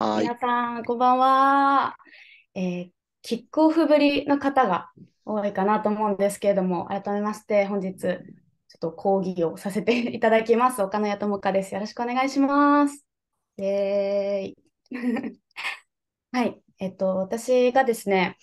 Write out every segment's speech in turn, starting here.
はい皆さん、こんばんは、えー、キックオフぶりの方が多いかなと思うんですけれども、改めまして、本日、ちょっと講義をさせていただきます。岡野谷智香です。よろしくお願いします。イエーイ。はい、えっと、私がですね、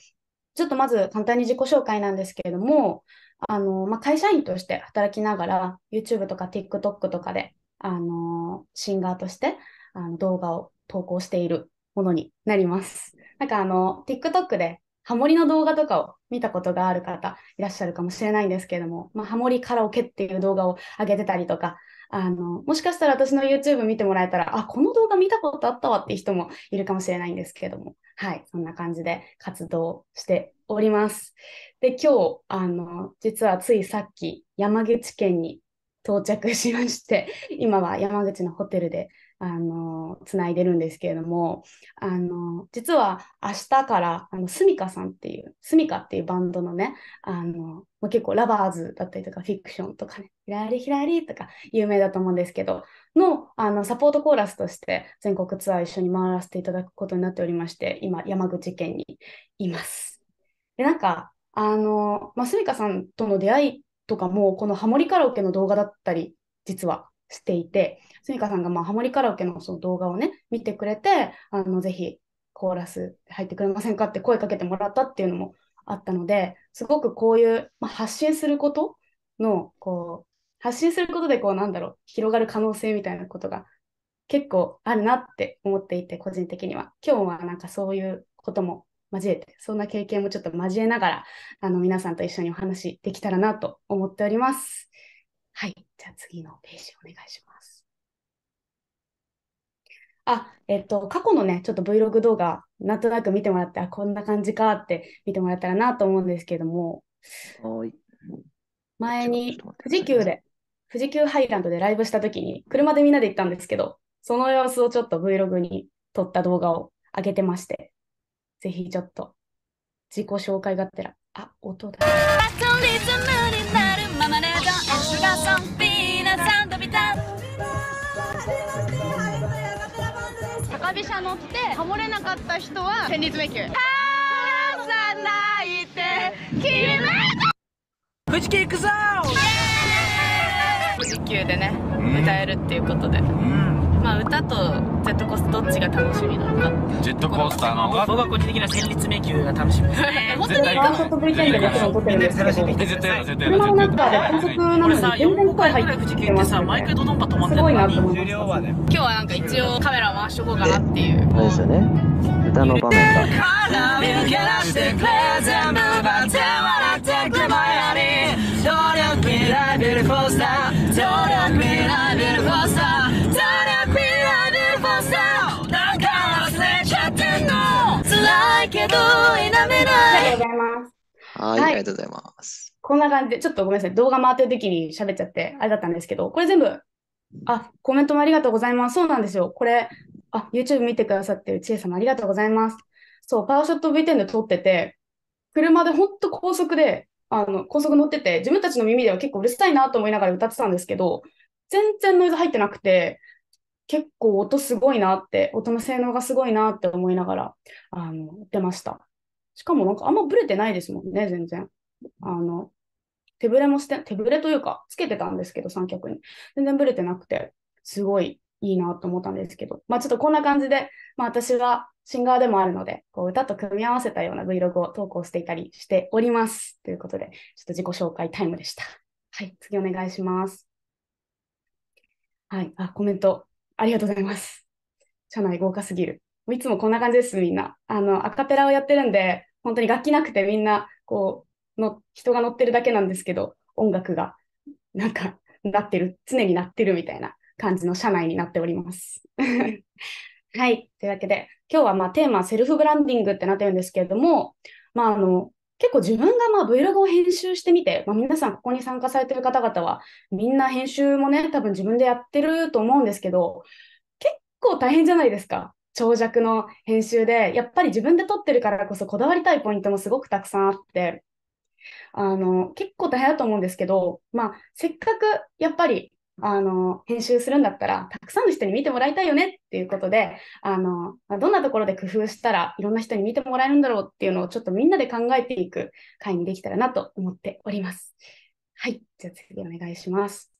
ちょっとまず簡単に自己紹介なんですけれども、あのまあ、会社員として働きながら、YouTube とか TikTok とかで、あのシンガーとしてあの動画を投稿しているものになります。なんかあの、TikTok でハモリの動画とかを見たことがある方いらっしゃるかもしれないんですけれども、まあ、ハモリカラオケっていう動画を上げてたりとか、あの、もしかしたら私の YouTube 見てもらえたら、あ、この動画見たことあったわっていう人もいるかもしれないんですけれども、はい、そんな感じで活動しております。で、今日、あの、実はついさっき山口県に到着しまして、今は山口のホテルであのつないでるんですけれどもあの実は明日からあのスミカさんっていうスミカっていうバンドのねあの結構ラバーズだったりとかフィクションとかねひらりひらりとか有名だと思うんですけどのあのサポートコーラスとして全国ツアー一緒に回らせていただくことになっておりまして今山口県にいます。でなんかあの、まあ、スミカさんとの出会いとかもこのハモリカラオケの動画だったり実はしていて、スミカさんがまあハモリカラオケのその動画をね、見てくれて、あのぜひコーラス入ってくれませんかって声かけてもらったっていうのもあったので、すごくこういう、まあ、発信することの、こう、発信することで、こう、なんだろう、広がる可能性みたいなことが結構あるなって思っていて、個人的には。今日はなんかそういうことも交えて、そんな経験もちょっと交えながら、あの皆さんと一緒にお話できたらなと思っております。はい。じゃあ次のページお願いします。あ、えっと、過去のね、ちょっと Vlog 動画、なんとなく見てもらって、あ、こんな感じかって見てもらったらなと思うんですけども、前に富士急で、富士急ハイランドでライブした時に、車でみんなで行ったんですけど、その様子をちょっと Vlog に撮った動画を上げてまして、ぜひちょっと自己紹介がってら、あ、音だ。Garçon, p 高飛車乗って守れなかった人は戦慄迷宮さないて決富士急行くぞ富士急でね歌えるっていうことで、うんまあ歌とジェットコースターどっちが楽しみなのかジェットコースターの方が僕は個人的には戦慄迷宮が楽しみですね本当に観測 VTR でもろん撮ってるんです絶対絶対車の中で観測な入ってきてます毎回ドドンパ止まってるのに今日はなんか一応カメラ回しとこうかなっていうそうですよね歌の場面だ抜け出してくれ全部バテ笑ってくれ前に Don't look me like b e けどない。ありがとうございます。はい、ありがとうございます。こんな感じで、ちょっとごめんなさい、動画回ってる時に喋っちゃって、あれだったんですけど、これ全部、あ、コメントもありがとうございます。そうなんですよ。これ、あ、YouTube 見てくださってるちえさんありがとうございます。そう、パワーショット V10 で撮ってて、車でほんと高速で、あの、高速乗ってて、自分たちの耳では結構うるさいなと思いながら歌ってたんですけど、全然ノイズ入ってなくて、結構音すごいなって、音の性能がすごいなって思いながら、あの、出ました。しかもなんかあんまブレてないですもんね、全然。あの、手ブレもして、手ブレというか、つけてたんですけど、三脚に。全然ブレてなくて、すごいいいなと思ったんですけど、まあちょっとこんな感じで、まあ私はシンガーでもあるので、こう歌と組み合わせたような Vlog を投稿していたりしております。ということで、ちょっと自己紹介タイムでした。はい、次お願いします。はい、あ、コメントありがとうございます。社内豪華すぎる。いつもこんな感じです、みんな。あの、アカペラをやってるんで、本当に楽器なくてみんな、こう、の人が乗ってるだけなんですけど、音楽が、なんか、なってる、常になってるみたいな感じの社内になっております。はい。というわけで、今日はまあテーマ、セルフブランディングってなってるんですけれども、まあ、あの、結構自分がまあ Vlog を編集してみて、まあ、皆さんここに参加されてる方々はみんな編集もね多分自分でやってると思うんですけど結構大変じゃないですか長尺の編集でやっぱり自分で撮ってるからこそこだわりたいポイントもすごくたくさんあってあの結構大変だと思うんですけど、まあ、せっかくやっぱりあの、編集するんだったら、たくさんの人に見てもらいたいよねっていうことで、あの、どんなところで工夫したらいろんな人に見てもらえるんだろうっていうのをちょっとみんなで考えていく会にできたらなと思っております。はい。じゃあ次お願いします。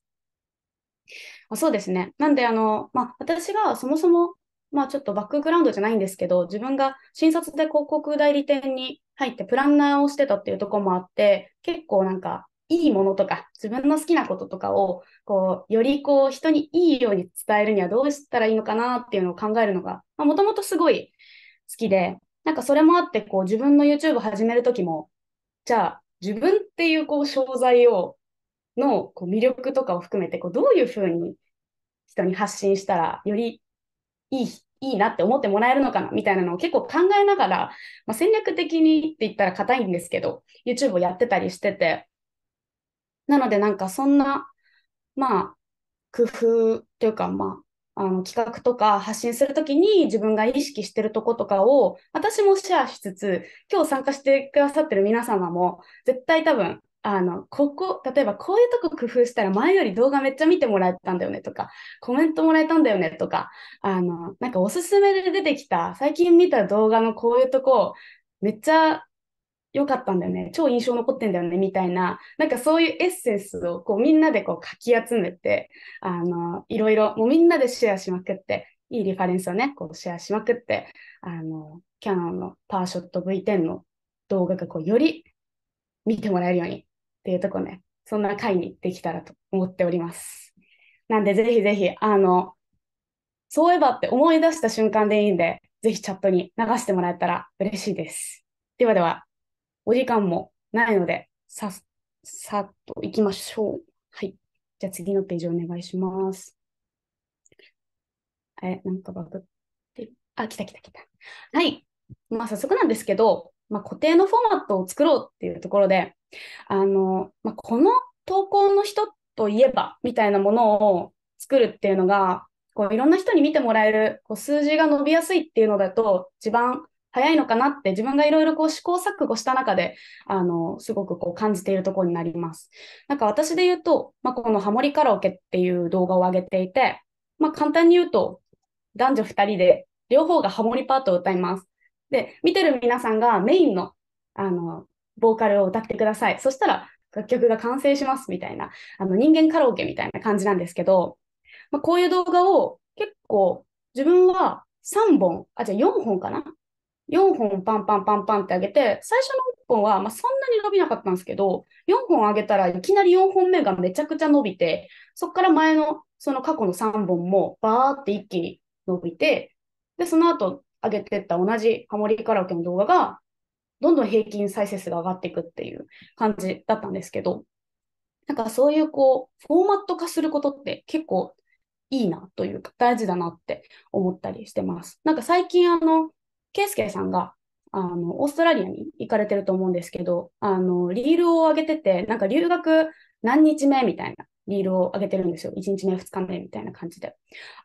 あそうですね。なんで、あの、まあ、私がそもそも、まあ、ちょっとバックグラウンドじゃないんですけど、自分が新卒で広告代理店に入ってプランナーをしてたっていうとこもあって、結構なんかいいものとか、自分の好きなこととかを、こう、よりこう、人にいいように伝えるにはどうしたらいいのかなっていうのを考えるのが、もともとすごい好きで、なんかそれもあって、こう、自分の YouTube 始めるときも、じゃあ、自分っていう、こう、商材を、のこう魅力とかを含めて、こう、どういうふうに人に発信したら、よりいい、いいなって思ってもらえるのかな、みたいなのを結構考えながら、まあ、戦略的にって言ったら硬いんですけど、YouTube をやってたりしてて、なのでなんかそんな、まあ、工夫というか、まあ、あの企画とか発信するときに自分が意識してるとことかを私もシェアしつつ今日参加してくださってる皆様も絶対多分あの、ここ、例えばこういうとこ工夫したら前より動画めっちゃ見てもらえたんだよねとか、コメントもらえたんだよねとか、あの、なんかおすすめで出てきた、最近見た動画のこういうとこ、めっちゃ良かったんだよね、超印象残ってんだよね、みたいな、なんかそういうエッセンスをこうみんなでこうかき集めて、あの、いろいろ、もうみんなでシェアしまくって、いいリファレンスをね、こうシェアしまくって、あの、キャノンのパーショット V10 の動画がこうより見てもらえるようにっていうとこね、そんな回にできたらと思っております。なんでぜひぜひ、あの、そういえばって思い出した瞬間でいいんで、ぜひチャットに流してもらえたら嬉しいです。ではでは。お時間もないので、さ、っ、さっと行きましょう。はい。じゃあ次のページお願いします。え、なんかバグってる。あ、来た来た来た。はい。まあ早速なんですけど、まあ、固定のフォーマットを作ろうっていうところで、あの、まあ、この投稿の人といえばみたいなものを作るっていうのが、こういろんな人に見てもらえるこう数字が伸びやすいっていうのだと一番早いのかなって自分がいろいろこう試行錯誤した中であのすごくこう感じているところになります。なんか私で言うと、まあ、このハモリカラオケっていう動画を上げていて、まあ、簡単に言うと男女2人で両方がハモリパートを歌います。で、見てる皆さんがメインのあのボーカルを歌ってください。そしたら楽曲が完成しますみたいな、あの人間カラオケみたいな感じなんですけど、まあ、こういう動画を結構自分は3本、あ、じゃあ4本かな4本パンパンパンパンって上げて、最初の1本は、まあ、そんなに伸びなかったんですけど、4本上げたらいきなり4本目がめちゃくちゃ伸びて、そこから前のその過去の3本もバーって一気に伸びて、で、その後上げてった同じハモリカラオケの動画が、どんどん平均再生数が上がっていくっていう感じだったんですけど、なんかそういうこう、フォーマット化することって結構いいなというか、大事だなって思ったりしてます。なんか最近あの、ケ介スケさんが、あの、オーストラリアに行かれてると思うんですけど、あの、リールを上げてて、なんか留学何日目みたいなリールを上げてるんですよ。1日目、2日目みたいな感じで。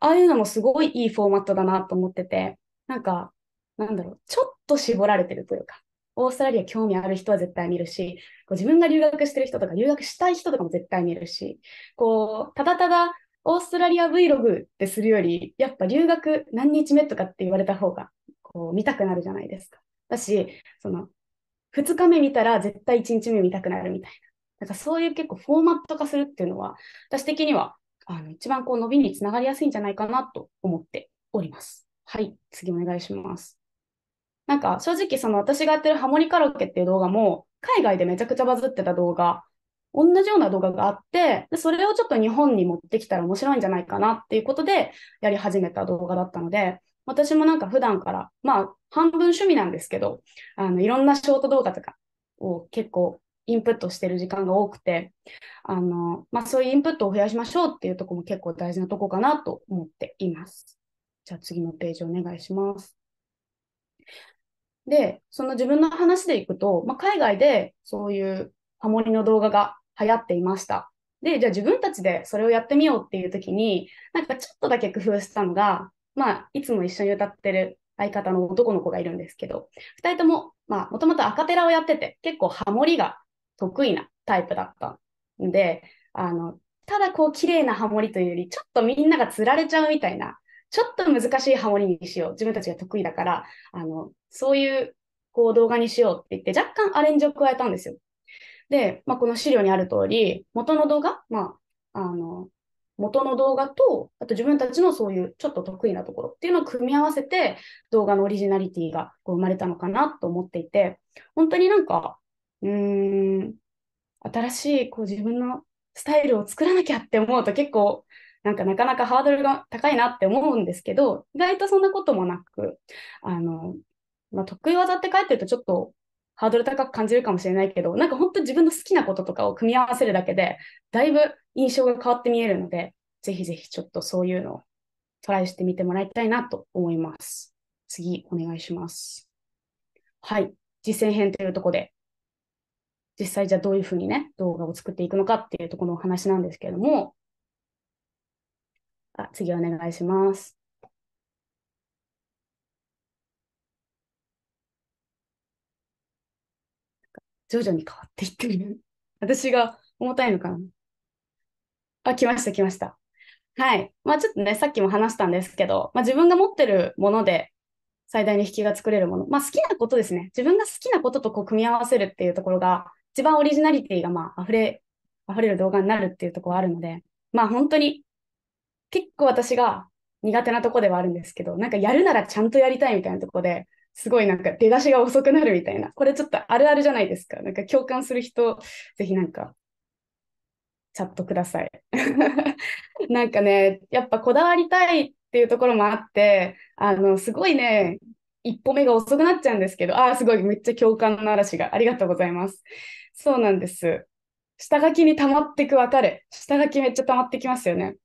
ああいうのもすごいいいフォーマットだなと思ってて、なんか、なんだろう、ちょっと絞られてるというか、オーストラリア興味ある人は絶対見るし、こう自分が留学してる人とか留学したい人とかも絶対見るし、こう、ただただオーストラリア Vlog ってするより、やっぱ留学何日目とかって言われた方がこう見たくなるじゃないですか。だし、その、2日目見たら絶対1日目見たくなるみたいな。なんかそういう結構フォーマット化するっていうのは、私的には、あの、一番こう伸びにつながりやすいんじゃないかなと思っております。はい、次お願いします。なんか正直その私がやってるハモリカロッケっていう動画も、海外でめちゃくちゃバズってた動画同じような動画があってで、それをちょっと日本に持ってきたら面白いんじゃないかなっていうことでやり始めた動画だったので、私もなんか普段から、まあ、半分趣味なんですけど、あの、いろんなショート動画とかを結構インプットしてる時間が多くて、あの、まあ、そういうインプットを増やしましょうっていうとこも結構大事なとこかなと思っています。じゃあ次のページお願いします。で、その自分の話でいくと、まあ、海外でそういうハモリの動画が流行っていました。で、じゃあ自分たちでそれをやってみようっていう時に、なんかちょっとだけ工夫したのが、まあ、いつも一緒に歌ってる相方の男の子がいるんですけど、2人とも、まあ、もともとアカペラをやってて、結構ハモリが得意なタイプだったんで、あの、ただこう、綺麗なハモリというより、ちょっとみんながつられちゃうみたいな、ちょっと難しいハモリにしよう。自分たちが得意だから、あの、そういうこう動画にしようって言って、若干アレンジを加えたんですよ。で、まあ、この資料にある通り、元の動画、まあ、あの、元の動画と、あと自分たちのそういうちょっと得意なところっていうのを組み合わせて動画のオリジナリティがこう生まれたのかなと思っていて、本当になんか、うーん、新しいこう自分のスタイルを作らなきゃって思うと結構なんかなかなかハードルが高いなって思うんですけど、意外とそんなこともなく、あの、まあ、得意技って書いてるとちょっとハードル高く感じるかもしれないけど、なんか本当自分の好きなこととかを組み合わせるだけで、だいぶ印象が変わって見えるので、ぜひぜひちょっとそういうのをトライしてみてもらいたいなと思います。次、お願いします。はい。実践編というとこで、実際じゃあどういうふうにね、動画を作っていくのかっていうところのお話なんですけれども、あ次お願いします。徐々に変わっていってる。私が重たいのかなあ、来ました、来ました。はい。まあちょっとね、さっきも話したんですけど、まあ自分が持ってるもので最大に引きが作れるもの。まあ好きなことですね。自分が好きなこととこう組み合わせるっていうところが、一番オリジナリティがまあ溢れ、溢れる動画になるっていうところはあるので、まあ本当に結構私が苦手なとこではあるんですけど、なんかやるならちゃんとやりたいみたいなとこで、すごいなんか出だしが遅くなるみたいな、これちょっとあるあるじゃないですか。なんか共感する人、ぜひなんか、チャットください。なんかね、やっぱこだわりたいっていうところもあって、あの、すごいね、一歩目が遅くなっちゃうんですけど、ああ、すごい、めっちゃ共感の嵐が。ありがとうございます。そうなんです。下書きに溜まってくわかる。下書きめっちゃ溜まってきますよね。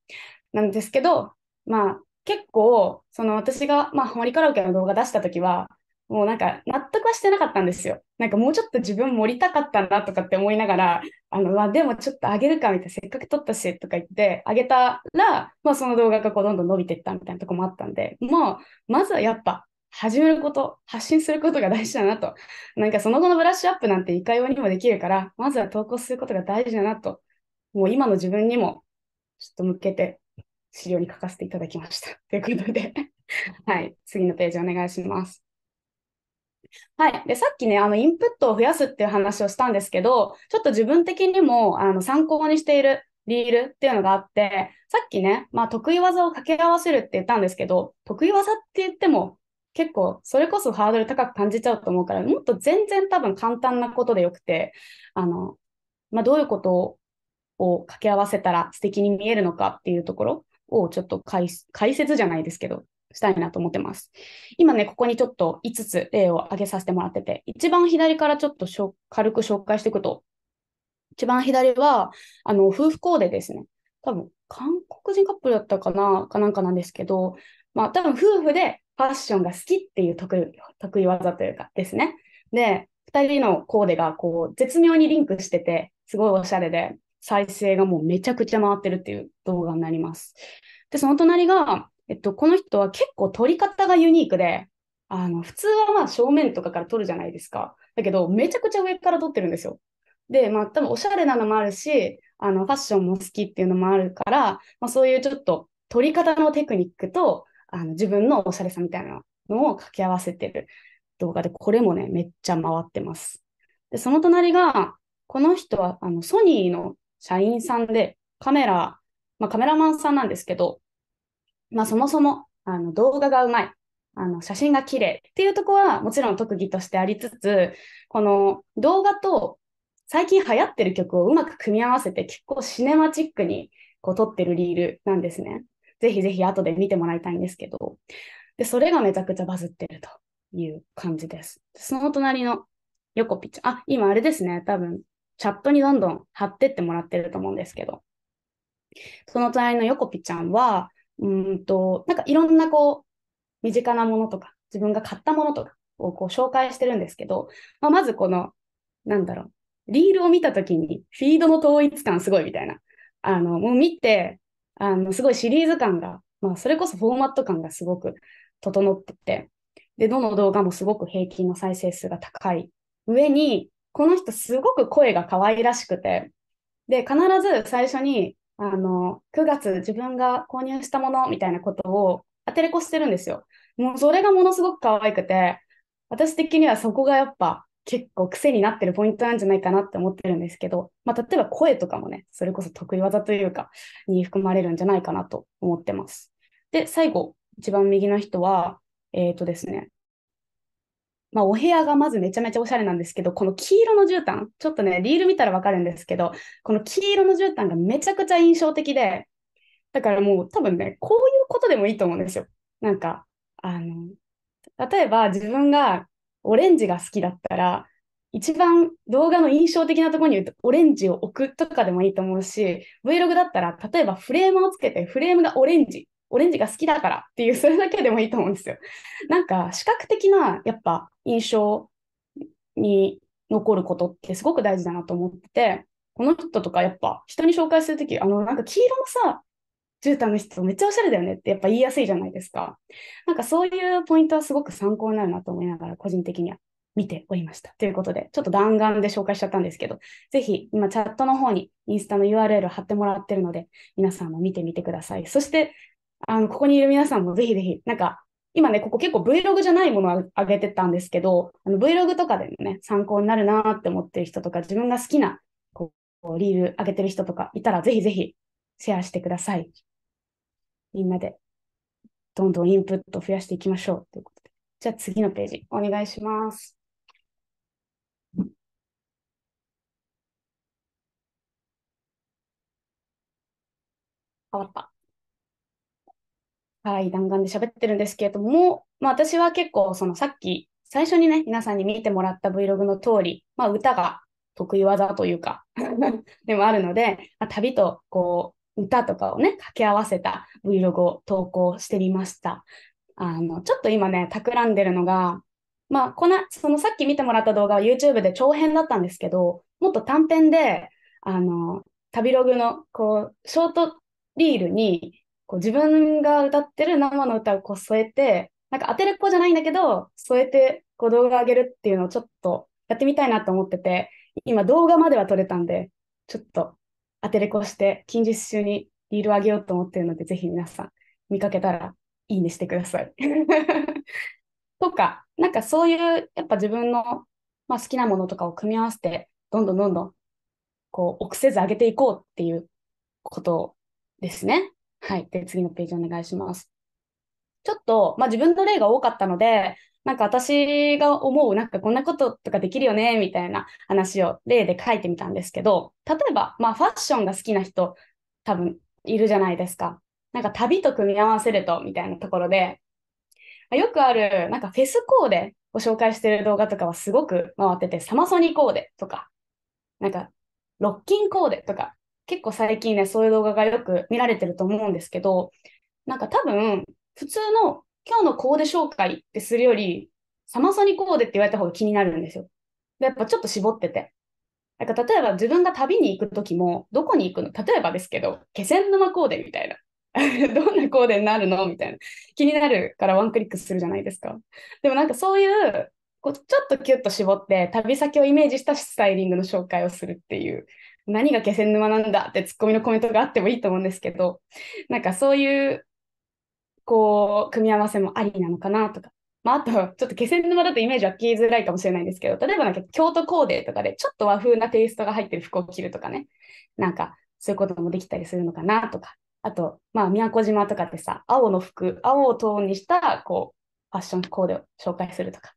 なんですけど、まあ、結構、その私が、まあ、ハマりカラオケの動画出した時は、もうなんか納得はしてなかったんですよ。なんかもうちょっと自分盛りたかったなとかって思いながら、あの、までもちょっとあげるかみたいな、せっかく撮ったしとか言ってあげたら、まあその動画がこうどんどん伸びていったみたいなとこもあったんで、もうまずはやっぱ始めること、発信することが大事だなと。なんかその後のブラッシュアップなんていかようにもできるから、まずは投稿することが大事だなと。もう今の自分にもちょっと向けて資料に書かせていただきました。ということではい、次のページお願いします。はい。で、さっきね、あの、インプットを増やすっていう話をしたんですけど、ちょっと自分的にも、あの、参考にしているリールっていうのがあって、さっきね、まあ、得意技を掛け合わせるって言ったんですけど、得意技って言っても、結構、それこそハードル高く感じちゃうと思うから、もっと全然多分簡単なことでよくて、あの、まあ、どういうことを掛け合わせたら素敵に見えるのかっていうところをちょっと解説じゃないですけど、したいなと思ってます。今ね、ここにちょっと5つ例を挙げさせてもらってて、一番左からちょっと軽く紹介していくと、一番左は、あの、夫婦コーデですね。多分、韓国人カップルだったかな、かなんかなんですけど、まあ、多分夫婦でファッションが好きっていう得意技というかですね。で、2人のコーデがこう、絶妙にリンクしてて、すごいおしゃれで、再生がもうめちゃくちゃ回ってるっていう動画になります。で、その隣が、えっと、この人は結構撮り方がユニークで、あの、普通はまあ正面とかから撮るじゃないですか。だけど、めちゃくちゃ上から撮ってるんですよ。で、まあ多分おしゃれなのもあるし、あの、ファッションも好きっていうのもあるから、まあそういうちょっと撮り方のテクニックと、あの、自分のおしゃれさみたいなのを掛け合わせてる動画で、これもね、めっちゃ回ってます。で、その隣が、この人はあのソニーの社員さんで、カメラ、まあ、カメラマンさんなんですけど、まあ、そもそもあの動画がうまいあの写真が綺麗っていうとこはもちろん特技としてありつつこの動画と最近流行ってる曲をうまく組み合わせて結構シネマチックにこう撮ってるリールなんですね。ぜひぜひ後で見てもらいたいんですけど。で、それがめちゃくちゃバズってるという感じです。その隣の横コピちゃん。あ、今あれですね。多分、チャットにどんどん貼ってってもらってると思うんですけど。その隣の横コピちゃんは、うんと、なんかいろんなこう、身近なものとか、自分が買ったものとかをこう紹介してるんですけど、まあ、まずこの、なんだろう、リールを見たときに、フィードの統一感すごいみたいな。あの、もう見て、あの、すごいシリーズ感が、まあ、それこそフォーマット感がすごく整ってて、で、どの動画もすごく平均の再生数が高い。上に、この人すごく声が可愛らしくて、で、必ず最初に、あの、9月自分が購入したものみたいなことをアテレコしてるんですよ。もうそれがものすごく可愛くて、私的にはそこがやっぱ結構癖になってるポイントなんじゃないかなって思ってるんですけど、まあ、例えば声とかもね、それこそ得意技というか、に含まれるんじゃないかなと思ってます。で、最後、一番右の人は、えっ、ー、とですね、まあ、お部屋がまずめちゃめちゃおしゃれなんですけど、この黄色の絨毯、ちょっとね、リール見たらわかるんですけど、この黄色の絨毯がめちゃくちゃ印象的で、だからもう多分ね、こういうことでもいいと思うんですよ。なんか、あの、例えば自分がオレンジが好きだったら、一番動画の印象的なところにオレンジを置くとかでもいいと思うし、Vlog だったら、例えばフレームをつけて、フレームがオレンジオレンジが好きだからっていう、それだけでもいいと思うんですよ。なんか、視覚的な、やっぱ、印象に残ることってすごく大事だなと思ってて、この人とかやっぱ、人に紹介するとき、あの、なんか黄色のさ、絨毯の質めっちゃおしゃれだよねってやっぱ言いやすいじゃないですか。なんかそういうポイントはすごく参考になるなと思いながら、個人的には見ておりました。ということで、ちょっと弾丸で紹介しちゃったんですけど、ぜひ今チャットの方にインスタの URL 貼ってもらってるので、皆さんも見てみてください。そしてあの、ここにいる皆さんもぜひぜひ、なんか、今ね、ここ結構 Vlog じゃないものをあげてたんですけど、あの Vlog とかでもね、参考になるなって思ってる人とか、自分が好きなこうリールあげてる人とかいたら、ぜひぜひシェアしてください。みんなで、どんどんインプット増やしていきましょうということで。じゃあ次のページ、お願いします。変わった。はい、弾丸で喋ってるんですけれども、まあ、私は結構、そのさっき、最初にね、皆さんに見てもらった Vlog の通り、まあ、歌が得意技というか でもあるので、まあ、旅とこう、歌とかをね、掛け合わせた Vlog を投稿してみました。あの、ちょっと今ね、企んでるのが、まあ、この、そのさっき見てもらった動画は YouTube で長編だったんですけど、もっと短編で、あの、旅ログの、こう、ショートリールに、こう自分が歌ってる生の歌をこう添えて、なんか当てるっぽじゃないんだけど、添えてこう動画上げるっていうのをちょっとやってみたいなと思ってて、今動画までは撮れたんで、ちょっと当てれこして近日中にリールを上げようと思ってるので、ぜひ皆さん見かけたらいいねしてください。とか、なんかそういうやっぱ自分の、まあ、好きなものとかを組み合わせて、どんどんどんどんこう臆せず上げていこうっていうことですね。はい。で、次のページお願いします。ちょっと、まあ、自分の例が多かったので、なんか私が思う、なんかこんなこととかできるよね、みたいな話を例で書いてみたんですけど、例えば、まあ、ファッションが好きな人、多分いるじゃないですか。なんか旅と組み合わせると、みたいなところで、よくある、なんかフェスコーデを紹介してる動画とかはすごく回ってて、サマソニコーデとか、なんかロッキンコーデとか、結構最近ね、そういう動画がよく見られてると思うんですけど、なんか多分、普通の今日のコーデ紹介ってするより、サマソニコーデって言われた方が気になるんですよ。やっぱちょっと絞ってて。なんか例えば自分が旅に行く時も、どこに行くの例えばですけど、気仙沼コーデみたいな。どんなコーデになるのみたいな。気になるからワンクリックするじゃないですか。でもなんかそういうこうちょっとキュッと絞って旅先をイメージしたスタイリングの紹介をするっていう何が気仙沼なんだってツッコミのコメントがあってもいいと思うんですけど、なんかそういう、こう、組み合わせもありなのかなとか。まあ、あと、ちょっと気仙沼だとイメージは聞きづらいかもしれないんですけど、例えばなんか京都コーデとかでちょっと和風なテイストが入ってる服を着るとかね、なんかそういうこともできたりするのかなとか。あと、まあ、宮古島とかってさ、青の服、青をトーンにした、こう、ファッションコーデを紹介するとか。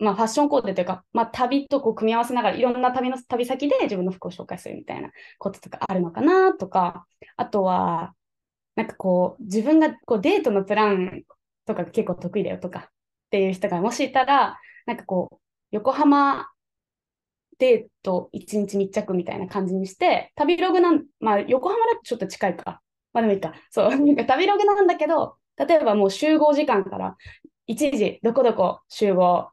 まあ、ファッションコーデというか、まあ、旅とこう組み合わせながらいろんな旅の旅先で自分の服を紹介するみたいなこととかあるのかなとかあとはなんかこう自分がこうデートのプランとか結構得意だよとかっていう人がもしいたらなんかこう横浜デート1日密着みたいな感じにして旅ログなん、まあ、横浜だとちょっと近いかまあでもいいかそう なんか旅ログなんだけど例えばもう集合時間から1時どこどこ集合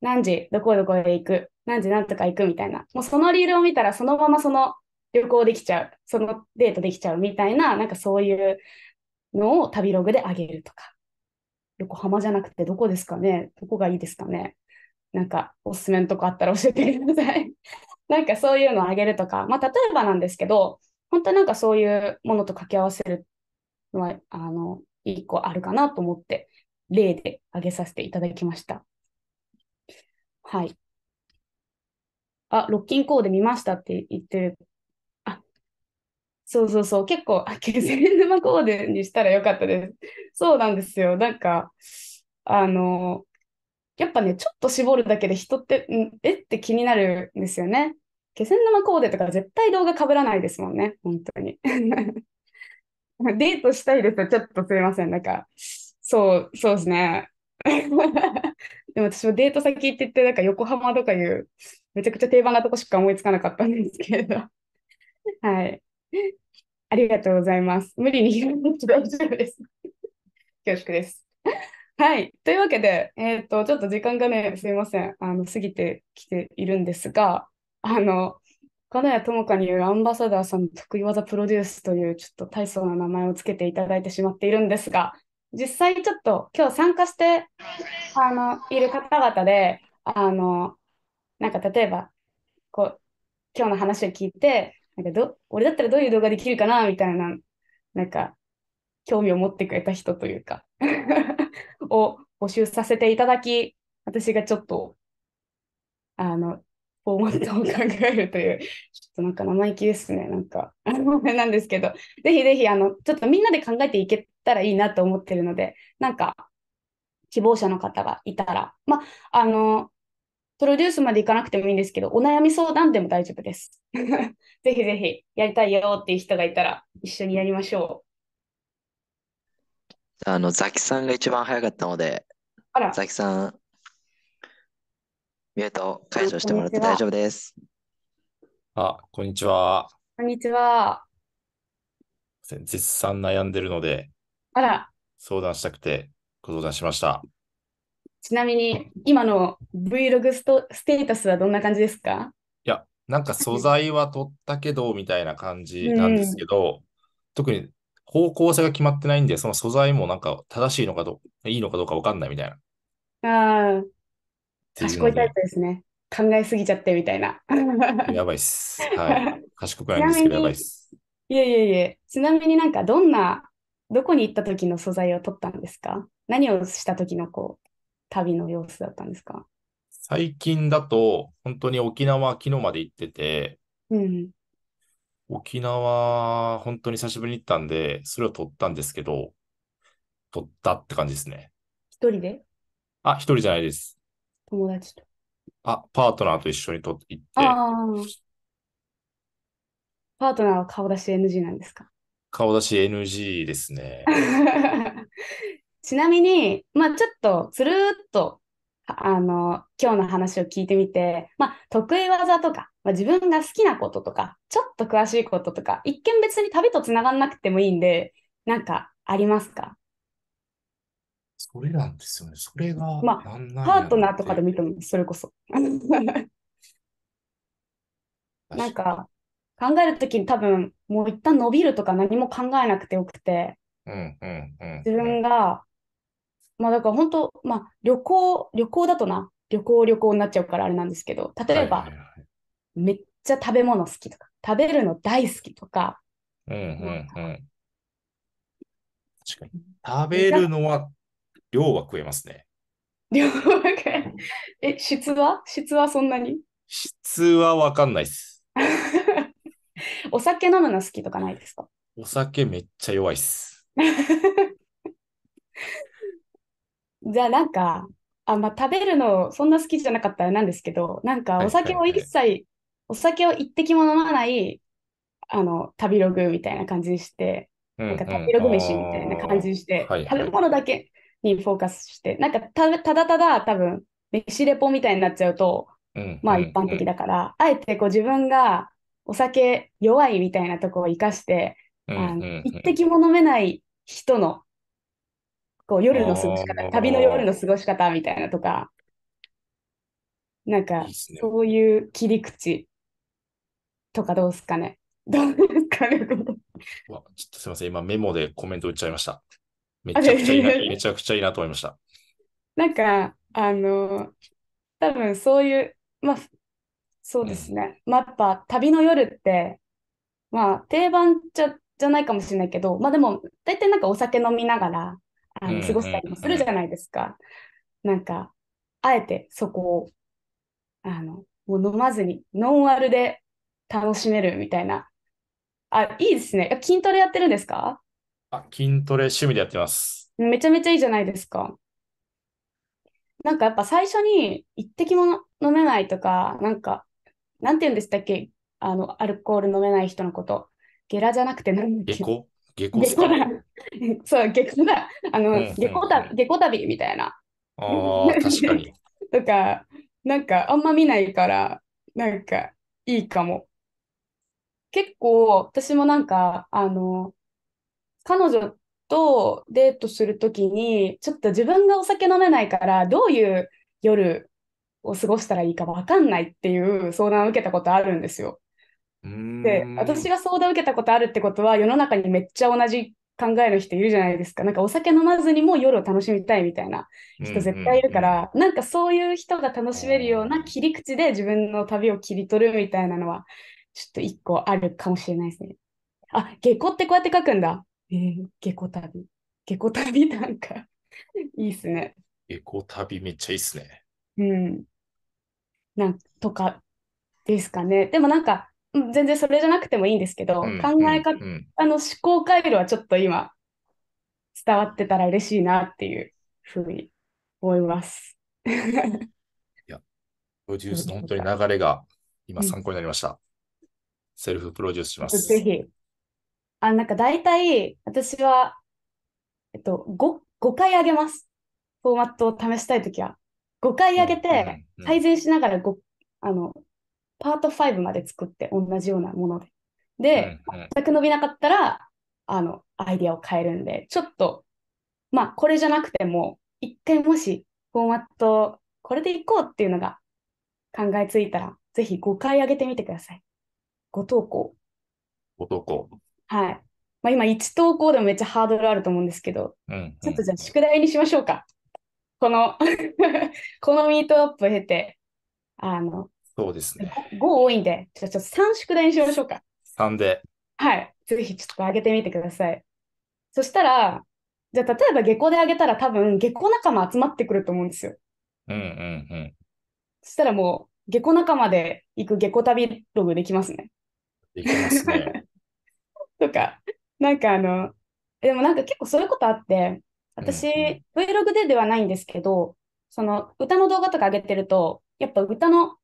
何時どこどこへ行く、何時何とか行くみたいな、もうそのリールを見たらそのままその旅行できちゃう、そのデートできちゃうみたいな、なんかそういうのを旅ログで上げるとか。横浜じゃなくてどこですかねどこがいいですかねなんかおすすめのとこあったら教えてください。なんかそういうのをあげるとか、まあ、例えばなんですけど、本当なんかそういうものと掛け合わせるのは、あの、一個あるかなと思って、例で挙げさせていただきました。はい。あ、ロッキンコーデ見ましたって言ってる。あ、そうそうそう。結構、気仙沼コーデにしたらよかったです。そうなんですよ。なんか、あの、やっぱね、ちょっと絞るだけで人って、んえって気になるんですよね。気仙沼コーデとか絶対動画被らないですもんね。本当に。デートしたいです。ちょっとすいません。なんか、そう、そうですね。でも私はデート先って言って、なんか横浜とかいう、めちゃくちゃ定番なとこしか思いつかなかったんですけれど。はい。ありがとうございます。無理に広めて大丈夫です。恐縮です。はい。というわけで、えっ、ー、と、ちょっと時間がね、すいません。あの、過ぎてきているんですが、あの、金谷友香によるアンバサダーさんの得意技プロデュースという、ちょっと大層な名前をつけていただいてしまっているんですが、実際ちょっと今日参加してあのいる方々であのなんか例えばこう今日の話を聞いてなんかど俺だったらどういう動画できるかなみたいななんか興味を持ってくれた人というか を募集させていただき私がちょっとあの宝物を考えるという、ちょっとなんか生意気ですね、なんか、なんですけど、ぜひぜひ、あの、ちょっとみんなで考えていけたらいいなと思ってるので、なんか、希望者の方がいたら、まあ、あの、プロデュースまでいかなくてもいいんですけど、お悩み相談でも大丈夫です。ぜひぜひ、やりたいよっていう人がいたら、一緒にやりましょう。あの、ザキさんが一番早かったので、あらザキさん、ミュート解除してもらって大丈夫です。あ、こんにちは。こんにちは。絶賛悩んでるので、あら、相談したくてご相談しました。ちなみに、今の Vlog ストステータスはどんな感じですかいや、なんか素材は取ったけど、みたいな感じなんですけど、うん、特に方向性が決まってないんで、その素材もなんか正しいのかどいいのかどうかわかんないみたいな。ああ、賢いタイプですね。考えすぎちゃってみたいな。やばいっす。はい。賢くないんですけど、やばいっす。いえいえいえ、ちなみになんかどんな、どこに行った時の素材を取ったんですか何をした時のこう、旅の様子だったんですか最近だと、本当に沖縄、昨日まで行ってて、うん、沖縄、本当に久しぶりに行ったんで、それを取ったんですけど、取ったって感じですね。一人であ、一人じゃないです。友達と。あ、パートナーと一緒にとっ行って、ああ。パートナーは顔出し NG なんですか顔出し NG ですね。ちなみに、まあ、ちょっとつるーっとあの今日の話を聞いてみて、まあ、得意技とか、まあ、自分が好きなこととかちょっと詳しいこととか一見別に旅とつながんなくてもいいんでなんかありますかそれなんですよね。それがまあ、パートナーとかで見ても、それこそ。なんか、考えるときに多分、もう一旦伸びるとか何も考えなくてよくて、自分が、まあだから本当、まあ旅行、旅行だとな、旅行旅行になっちゃうからあれなんですけど、例えば、めっちゃ食べ物好きとか、食べるの大好きとか、うんうんうん、確かに食べるのは量は食えますね。量は食え。え、質は質はそんなに質はわかんないっす。お酒飲むの好きとかないですかお酒めっちゃ弱いっす。じゃあなんか、あまあ、食べるのそんな好きじゃなかったらなんですけど、なんかお酒を一切、はいはいはい、お酒を一滴も飲まない、あの、旅ログみたいな感じにして、なんか旅ログ飯みたいな感じにして、はいはい、食べ物だけにフォーカスして、なんかただただ多分、飯レポみたいになっちゃうと、うん、まあ一般的だから、うん、あえてこう自分がお酒弱いみたいなとこを生かして、うん、あの一滴も飲めない人のこう夜の過ごし方、旅の夜の過ごし方みたいなとか、なんかそういう切り口とかどうすかね。どうですかね。ちょっとすみません、今メモでコメント打っちゃいました。めちゃくちゃいいな、めちゃくちゃいいなと思いました。なんか、あの、多分そういう、まあ、そうですね。うん、まあ、やっぱ旅の夜って、まあ、定番じゃ、じゃないかもしれないけど、まあでも、大体なんかお酒飲みながら、あの、過ごしたりもするじゃないですか。なんか、あえてそこを、あの、もう飲まずに、ノンアルで楽しめるみたいな。あ、いいですね。筋トレやってるんですかあ、筋トレ趣味でやってます。めちゃめちゃいいじゃないですか。なんかやっぱ最初に一滴も飲めないとか、なんか、なんて言うんでしたっけあの、アルコール飲めない人のこと。ゲラじゃなくて何だっけゲコ下校そう、ゲコだ。あの、うん、下校旅、旅みたいな。ああ、確かに。とか、なんかあんま見ないから、なんかいいかも。結構私もなんか、あの、彼女とデートするときに、ちょっと自分がお酒飲めないから、どういう夜を過ごしたらいいか分かんないっていう相談を受けたことあるんですよ。で、私が相談を受けたことあるってことは、世の中にめっちゃ同じ考える人いるじゃないですか。なんかお酒飲まずにも夜を楽しみたいみたいな人絶対いるから、なんかそういう人が楽しめるような切り口で自分の旅を切り取るみたいなのは、ちょっと一個あるかもしれないですね。あ、下校ってこうやって書くんだ。えー、下戸旅。下戸旅 なんかいいっすね。下戸旅めっちゃいいっすね。うん。なんとかですかね。でもなんか、全然それじゃなくてもいいんですけど、うん、考え方、あの思考回路はちょっと今、伝わってたら嬉しいなっていうふうに思います。いや、プロデュースの本当に流れが今参考になりました。うん、セルフプロデュースします。ぜひ。あ、なんか大体、私は、えっと、5、5回上げます。フォーマットを試したいときは。5回上げて、改善しながらご。あの、パート5まで作って、同じようなもので。で、全く伸びなかったら、あの、アイディアを変えるんで、ちょっと、まあ、これじゃなくても、一回もし、フォーマット、これでいこうっていうのが考えついたら、ぜひ5回上げてみてください。ご投稿。ご投稿。はい。まあ、今、1投稿でもめっちゃハードルあると思うんですけど、うんうん、ちょっとじゃあ宿題にしましょうか。この このミートアップを経て、あの、そうですね。5多いんで、ちょっと3宿題にしましょうか。3で。はい。ぜひちょっと上げてみてください。そしたら、じゃあ例えば下校で上げたら多分下校仲間集まってくると思うんですよ。うんうんうん。そしたらもう下校仲間で行く下校旅ログできますね。できますね。とか、なんかあの、でもなんか結構そういうことあって、私、うん、Vlog でではないんですけど、その歌の動画とか上げてると、やっぱ歌の、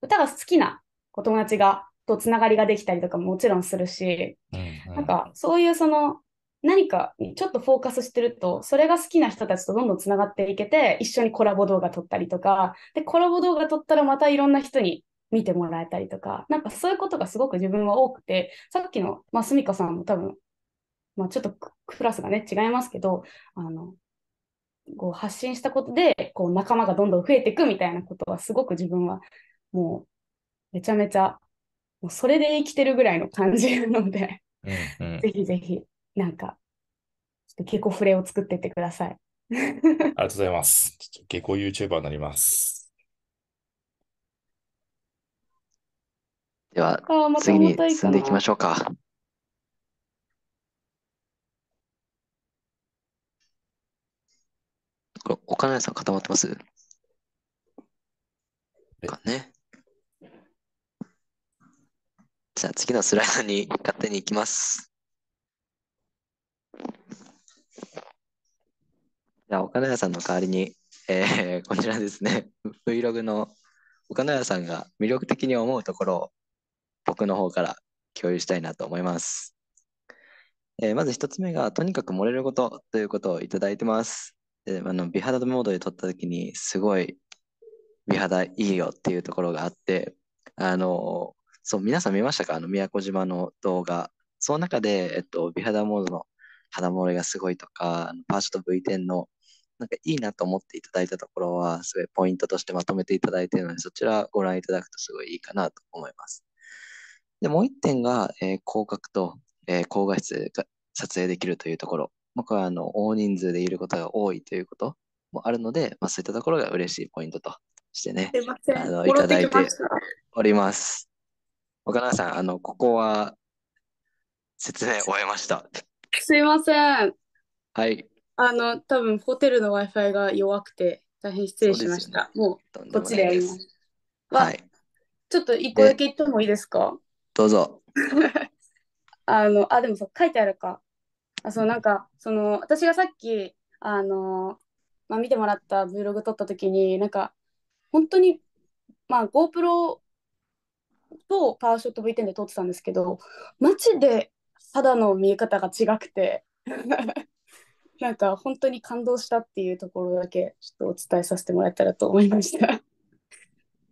歌が好きなお友達が、とつながりができたりとかももちろんするし、うん、なんかそういうその何かにちょっとフォーカスしてると、それが好きな人たちとどんどんつながっていけて、一緒にコラボ動画撮ったりとか、で、コラボ動画撮ったらまたいろんな人に見てもらえたりとか、なんかそういうことがすごく自分は多くて、さっきの、まあ、すみかさんも多分、まあ、ちょっとクラスがね、違いますけど、あの、こう発信したことで、こう仲間がどんどん増えていくみたいなことは、すごく自分はもう、めちゃめちゃ、もうそれで生きてるぐらいの感じなのでぜひぜひ、なんか、ちょっと結構フレを作ってってください。ありがとうございます。結構 YouTuber になります。では、次に進んでいきましょうか。これ、お金さん固まってますかね。じゃあ、次のスライドに勝手に行きます。じゃあ、岡野屋さんの代わりに、えー、こちらですね、Vlog の岡野屋さんが魅力的に思うところを僕の方から共有したいなと思います。えー、まず1つ目が、とにかく漏れることということをいただいてます。であの美肌モードで撮った時に、すごい美肌いいよっていうところがあって、あの、そう、皆さん見ましたかあの、宮古島の動画。その中で、えっと、美肌モードの肌漏れがすごいとか、パーショと V10 のなんかいいなと思っていただいたところは、すごいポイントとしてまとめていただいているので、そちらご覧いただくとすごいいいかなと思います。で、もう一点が、えー、広角と、えー、高画質が撮影できるというところ。まあ、これはあの大人数でいることが多いということもあるので、まあ、そういったところが嬉しいポイントとしてね、あのいただいております。岡田さん、あの、ここは説明終えました。すいません。はい。あの、多分ホテルの Wi-Fi が弱くて大変失礼しました。うね、もうこっちでやります。はい。ちょっと一個だけ言ってもいいですかどうぞ。あの、あ、でもそう、書いてあるか。あ、そう、なんか、その、私がさっき、あの、まあ、見てもらった Vlog 撮った時に、なんか、本当に、まあ、GoPro とパワーショット V10 で撮ってたんですけど、マジで肌の見え方が違くて、なんか本当に感動したっていうところだけちょっとお伝えさせてもらえたらと思いました。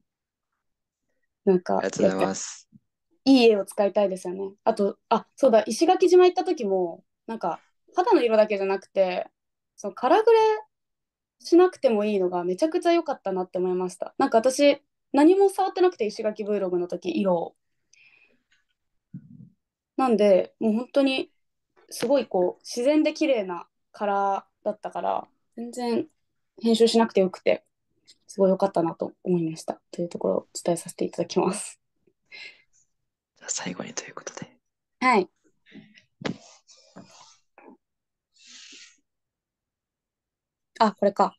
なんかありがとうございます。いい絵を使いたいですよね。あと、あ、そうだ、石垣島行った時も、なんか、肌の色だけじゃなくて、その、カラグレしなくてもいいのがめちゃくちゃ良かったなって思いました。なんか私、何も触ってなくて、石垣 Vlog の時、色を。なんで、もう本当に、すごいこう、自然で綺麗なカラーだったから、全然編集しなくてよくて、すごい良かったなと思いました。というところを伝えさせていただきます。最後にということで。はい。あ、これか。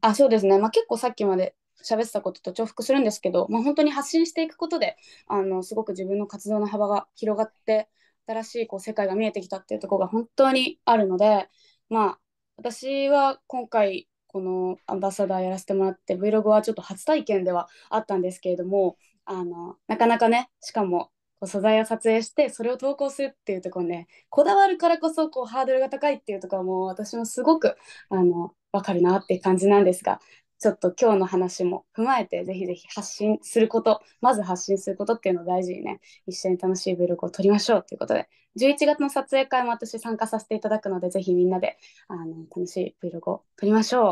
あ、そうですね。まあ、結構さっきまで喋ってたことと重複するんですけど、まあ、本当に発信していくことであのすごく自分の活動の幅が広がって新しいこう世界が見えてきたっていうところが本当にあるので、まあ、私は今回このアンバサダーやらせてもらって Vlog はちょっと初体験ではあったんですけれどもあのなかなかねしかもこう素材を撮影してそれを投稿するっていうところねこだわるからこそこうハードルが高いっていうところも私もすごくあの分かるなって感じなんですがちょっと今日の話も踏まえてぜひぜひ発信することまず発信することっていうのを大事にね一緒に楽しいブログを撮りましょうということで11月の撮影会も私参加させていただくのでぜひみんなであの楽しいブログを撮りましょう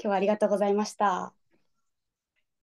今日はありがとうございました。